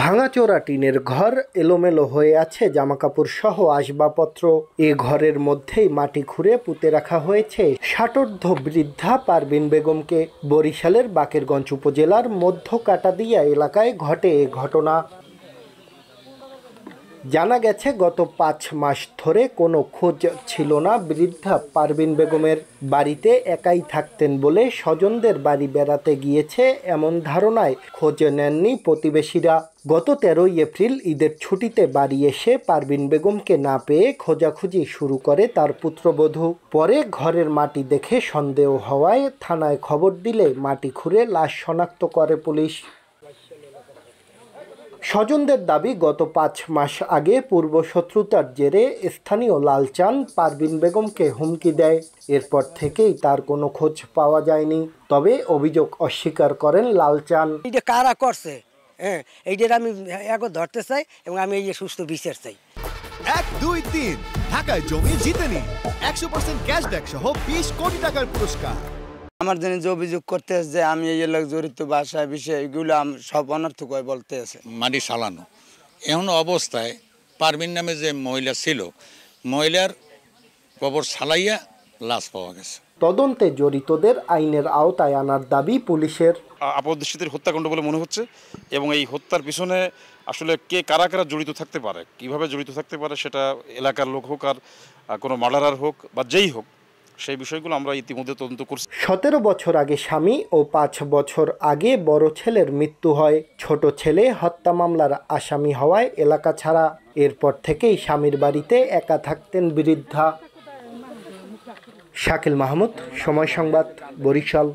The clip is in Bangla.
ভাঙাচোরা টিনের ঘর এলোমেলো হয়ে আছে জামাকাপড় সহ আসবাবপত্র এ ঘরের মধ্যেই মাটি খুঁড়ে পুঁতে রাখা হয়েছে ষাটোর্ধ বৃদ্ধা পারবিন বেগমকে বরিশালের বাকেরগঞ্জ উপজেলার মধ্য দিয়া এলাকায় ঘটে এ ঘটনা জানা গেছে গত পাঁচ মাস ধরে কোনো খোঁজ ছিল না বৃদ্ধা পারভিন বেগমের বাড়িতে একাই থাকতেন বলে স্বজনদের বাড়ি বেড়াতে গিয়েছে এমন ধারণায় খোঁজ নেননি প্রতিবেশীরা গত তেরোই এপ্রিল ঈদের ছুটিতে বাড়ি এসে পারভিন বেগমকে না পেয়ে খোঁজাখুঁজি শুরু করে তার পুত্রবধূ পরে ঘরের মাটি দেখে সন্দেহ হওয়ায় থানায় খবর দিলে মাটি খুঁড়ে লাশ শনাক্ত করে পুলিশ স্বজনদের দাবি গত পাঁচ মাস আগে পূর্ব শত্রুতার জেরে স্থানীয় লালচান পারবিন বেগমকে হুমকি দেয় এরপর থেকেই তার কোনো খোঁজ পাওয়া যায়নি তবে অভিযোগ অস্বীকার করেন লালচান কারা করছে হ্যাঁ এইটার আমি এখন ধরতে চাই এবং আমি এই যে সুস্থ বিচার চাই এক দুই তিন ঢাকায় জমি জিতে নি একশো পার্সেন্ট ক্যাশব্যাক সহ বিশ কোটি টাকার পুরস্কার আমার জন্য যে অভিযোগ করতে যে আমি এই লোক জড়িত বাসায় বিষয় এগুলো সব অনর্থ করে বলতে আছে মাটি সালানো এমন অবস্থায় পারভিন নামে যে মহিলা ছিল মহিলার কবর সালাইয়া লাশ পাওয়া গেছে তদন্তে জড়িতদের আইনের আওতায় আনার দাবি পুলিশের আপদৃষ্টিদের হত্যাকাণ্ড বলে মনে হচ্ছে এবং এই হত্যার পিছনে আসলে কে কারা কারা জড়িত থাকতে পারে কিভাবে জড়িত থাকতে পারে সেটা এলাকার লোক হোক আর কোনো মার্ডারার হোক বা যেই হোক সেই বিষয়গুলো আমরা ইতিমধ্যে তদন্ত করছি সতেরো বছর আগে স্বামী ও পাঁচ বছর আগে বড় ছেলের মৃত্যু হয় ছোট ছেলে হত্যা মামলার আসামি হওয়ায় এলাকা ছাড়া এরপর থেকেই স্বামীর বাড়িতে একা থাকতেন বৃদ্ধা শাকিল মাহমুদ সময় সংবাদ বরিশাল